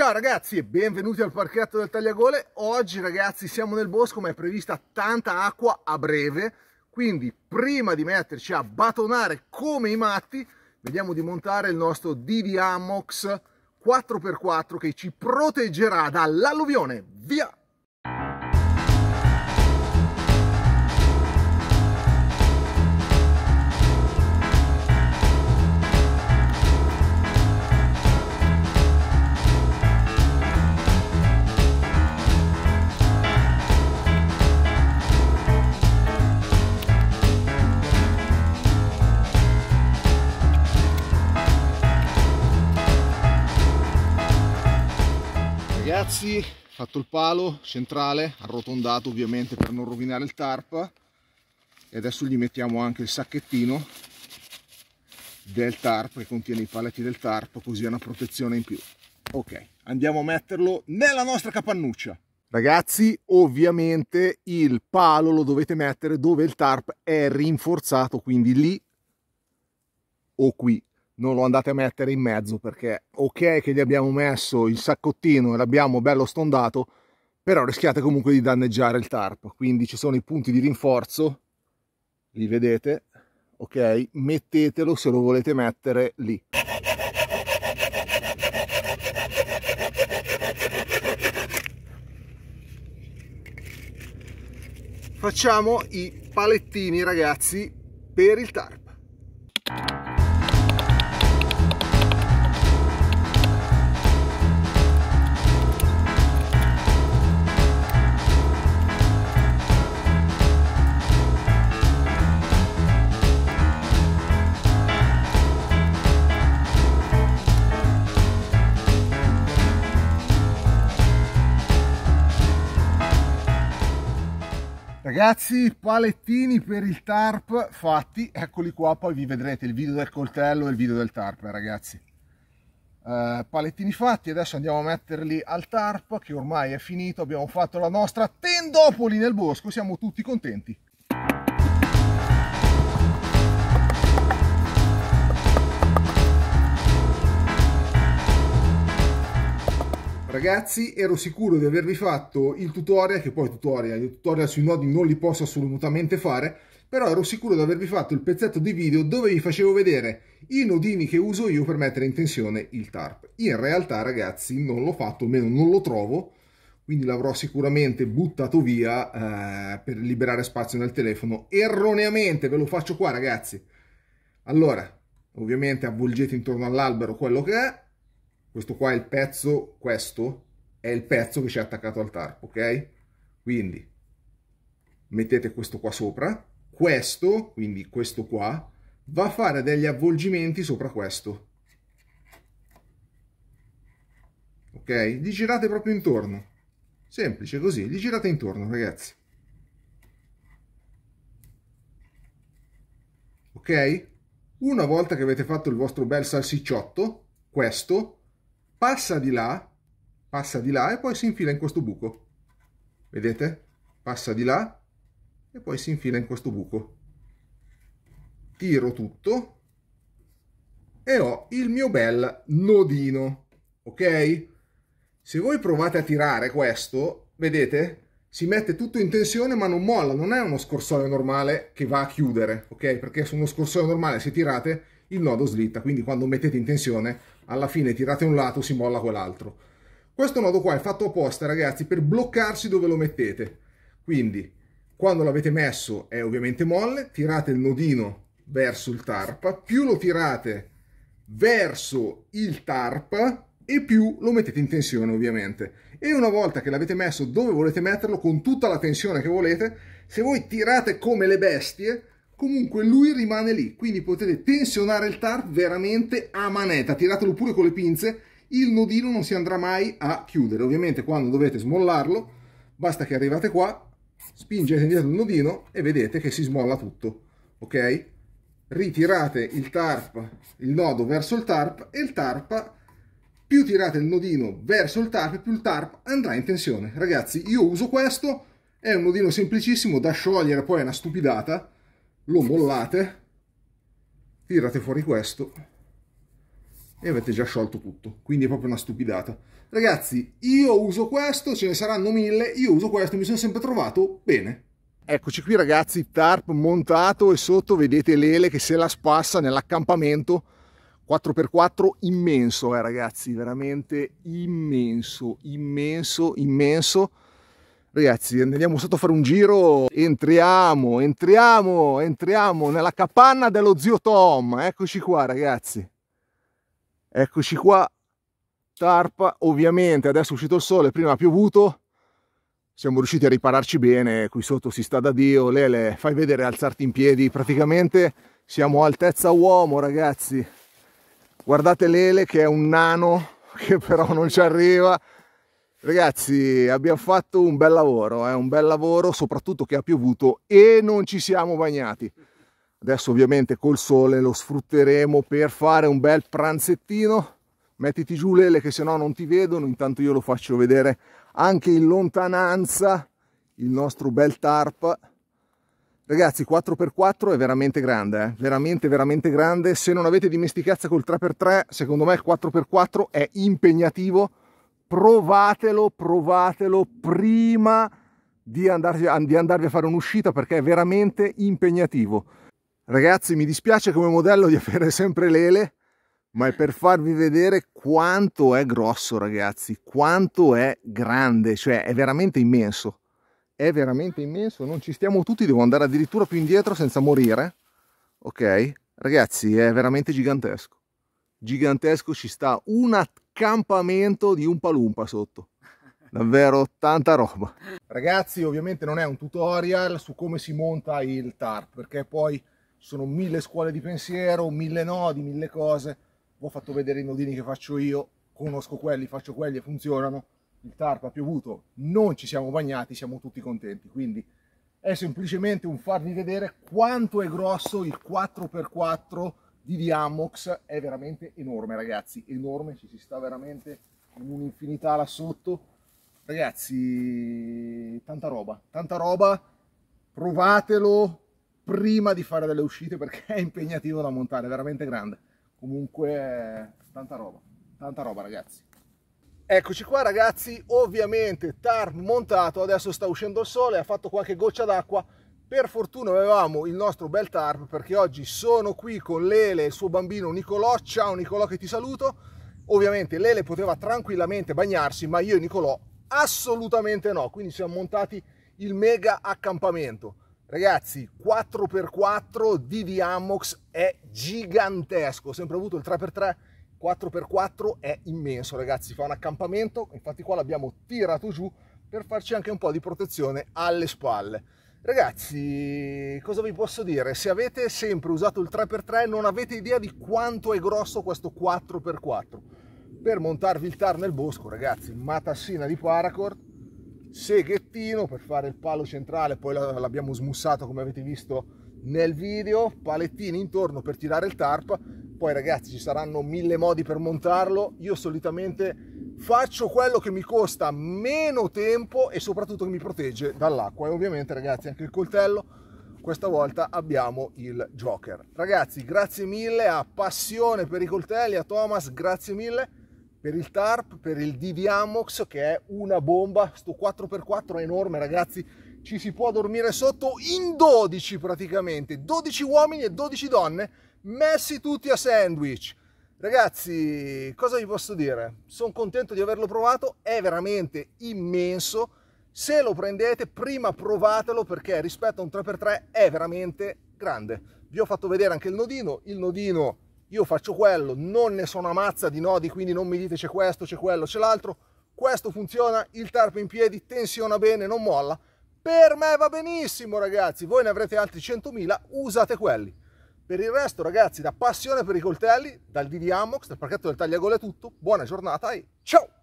Ciao ragazzi e benvenuti al parchetto del Tagliagole. Oggi ragazzi siamo nel bosco ma è prevista tanta acqua a breve, quindi prima di metterci a batonare come i matti, vediamo di montare il nostro DD Amox 4x4 che ci proteggerà dall'alluvione. Via! ragazzi, fatto il palo centrale, arrotondato ovviamente per non rovinare il tarp e adesso gli mettiamo anche il sacchettino del tarp che contiene i paletti del tarp così è una protezione in più. Ok, andiamo a metterlo nella nostra capannuccia. Ragazzi, ovviamente il palo lo dovete mettere dove il tarp è rinforzato, quindi lì o qui non lo andate a mettere in mezzo perché ok che gli abbiamo messo il saccottino e l'abbiamo bello stondato, però rischiate comunque di danneggiare il tarp. Quindi ci sono i punti di rinforzo, li vedete, ok? Mettetelo se lo volete mettere lì. Facciamo i palettini ragazzi per il tarp. ragazzi palettini per il tarp fatti eccoli qua poi vi vedrete il video del coltello e il video del tarp ragazzi Uh, palettini fatti adesso andiamo a metterli al tarp che ormai è finito abbiamo fatto la nostra tendopoli nel bosco siamo tutti contenti ragazzi, ero sicuro di avervi fatto il tutorial, che poi tutorial, i tutorial sui nodi non li posso assolutamente fare, però ero sicuro di avervi fatto il pezzetto di video dove vi facevo vedere i nodini che uso io per mettere in tensione il tarp. In realtà ragazzi non l'ho fatto, almeno non lo trovo, quindi l'avrò sicuramente buttato via eh, per liberare spazio nel telefono. Erroneamente, ve lo faccio qua ragazzi. Allora, ovviamente avvolgete intorno all'albero quello che è, questo qua è il pezzo, questo è il pezzo che c'è attaccato al tarp, ok? Quindi mettete questo qua sopra, questo, quindi questo qua, va a fare degli avvolgimenti sopra questo. Ok? Li girate proprio intorno. Semplice così, li girate intorno, ragazzi. Ok? Una volta che avete fatto il vostro bel salsicciotto, questo, passa di là, passa di là e poi si infila in questo buco. Vedete? Passa di là e poi si infila in questo buco. Tiro tutto e ho il mio bel nodino, ok? Se voi provate a tirare questo, vedete? Si mette tutto in tensione ma non molla, non è uno scorsoio normale che va a chiudere, ok? Perché su uno scorsoio normale se tirate il nodo slitta, quindi quando mettete in tensione alla fine tirate un lato si molla quell'altro. Questo nodo qua è fatto apposta ragazzi per bloccarsi dove lo mettete, quindi quando l'avete messo è ovviamente molle, tirate il nodino verso il tarpa, più lo tirate verso il tarpa e più lo mettete in tensione ovviamente. E una volta che l'avete messo dove volete metterlo con tutta la tensione che volete, se voi tirate come le bestie comunque lui rimane lì, quindi potete tensionare il tarp veramente a manetta, tiratelo pure con le pinze, il nodino non si andrà mai a chiudere, ovviamente quando dovete smollarlo basta che arrivate qua, spingete indietro il nodino e vedete che si smolla tutto, ok? Ritirate il tarp, il nodo verso il tarp e il tarp più tirate il nodino verso il tarp, più il tarp andrà in tensione. Ragazzi, io uso questo, è un nodino semplicissimo da sciogliere, poi è una stupidata, lo mollate, tirate fuori questo e avete già sciolto tutto. Quindi è proprio una stupidata. Ragazzi, io uso questo, ce ne saranno mille, io uso questo, mi sono sempre trovato bene. Eccoci qui ragazzi, tarp montato e sotto vedete l'ele che se la spassa nell'accampamento 4x4 immenso, eh ragazzi, veramente immenso, immenso, immenso. Ragazzi, andiamo sotto a fare un giro. Entriamo, entriamo, entriamo nella capanna dello zio Tom. Eccoci qua, ragazzi. Eccoci qua. Tarpa, ovviamente, adesso è uscito il sole, prima ha piovuto. Siamo riusciti a ripararci bene, qui sotto si sta da Dio. Lele, fai vedere alzarti in piedi. Praticamente siamo altezza uomo, ragazzi. Guardate Lele che è un nano che però non ci arriva Ragazzi, abbiamo fatto un bel lavoro, eh? un bel lavoro, soprattutto che ha piovuto e non ci siamo bagnati. Adesso ovviamente col sole lo sfrutteremo per fare un bel pranzettino. Mettiti giù Lele che se no non ti vedono, intanto io lo faccio vedere anche in lontananza il nostro bel tarp. Ragazzi, 4x4 è veramente grande, eh? veramente, veramente grande. Se non avete dimestichezza col 3x3, secondo me il 4x4 è impegnativo provatelo, provatelo prima di, andar, di andarvi a fare un'uscita perché è veramente impegnativo. Ragazzi, mi dispiace come modello di avere sempre l'ele, ma è per farvi vedere quanto è grosso, ragazzi, quanto è grande, cioè è veramente immenso. È veramente immenso, non ci stiamo tutti, devo andare addirittura più indietro senza morire. Ok? Ragazzi, è veramente gigantesco. Gigantesco, ci sta una accampamento di un palumpa sotto davvero tanta roba ragazzi ovviamente non è un tutorial su come si monta il tarp perché poi sono mille scuole di pensiero mille nodi mille cose ho fatto vedere i nodini che faccio io conosco quelli faccio quelli e funzionano il tarp ha piovuto non ci siamo bagnati siamo tutti contenti quindi è semplicemente un farvi vedere quanto è grosso il 4x4 di Diamox è veramente enorme ragazzi, enorme, ci si sta veramente in un'infinità là sotto. Ragazzi, tanta roba, tanta roba, provatelo prima di fare delle uscite perché è impegnativo da montare, è veramente grande. Comunque, tanta roba, tanta roba ragazzi. Eccoci qua ragazzi, ovviamente TAR montato, adesso sta uscendo il sole, ha fatto qualche goccia d'acqua, per fortuna avevamo il nostro bel tarp perché oggi sono qui con Lele e il suo bambino Nicolò. Ciao Nicolò che ti saluto. Ovviamente Lele poteva tranquillamente bagnarsi, ma io e Nicolò assolutamente no. Quindi siamo montati il mega accampamento. Ragazzi, 4x4 DD Amox è gigantesco. Ho sempre avuto il 3x3 4x4 è immenso ragazzi fa un accampamento infatti qua l'abbiamo tirato giù per farci anche un po' di protezione alle spalle Ragazzi, cosa vi posso dire? Se avete sempre usato il 3x3 non avete idea di quanto è grosso questo 4x4. Per montarvi il tar nel bosco, ragazzi, matassina di paracord, seghettino per fare il palo centrale, poi l'abbiamo smussato come avete visto nel video, palettini intorno per tirare il tarp, poi ragazzi ci saranno mille modi per montarlo, io solitamente faccio quello che mi costa meno tempo e soprattutto che mi protegge dall'acqua e ovviamente ragazzi anche il coltello questa volta abbiamo il Joker ragazzi grazie mille a Passione per i coltelli a Thomas grazie mille per il tarp per il DD che è una bomba sto 4x4 è enorme ragazzi ci si può dormire sotto in 12 praticamente 12 uomini e 12 donne messi tutti a sandwich Ragazzi, cosa vi posso dire? Sono contento di averlo provato, è veramente immenso. Se lo prendete, prima provatelo perché rispetto a un 3x3 è veramente grande. Vi ho fatto vedere anche il nodino, il nodino io faccio quello, non ne sono una mazza di nodi, quindi non mi dite c'è questo, c'è quello, c'è l'altro. Questo funziona, il tarpo in piedi tensiona bene, non molla. Per me va benissimo ragazzi, voi ne avrete altri 100.000, usate quelli. Per il resto, ragazzi, da passione per i coltelli, dal DV Amox, dal pacchetto del tagliagole è tutto. Buona giornata e ciao!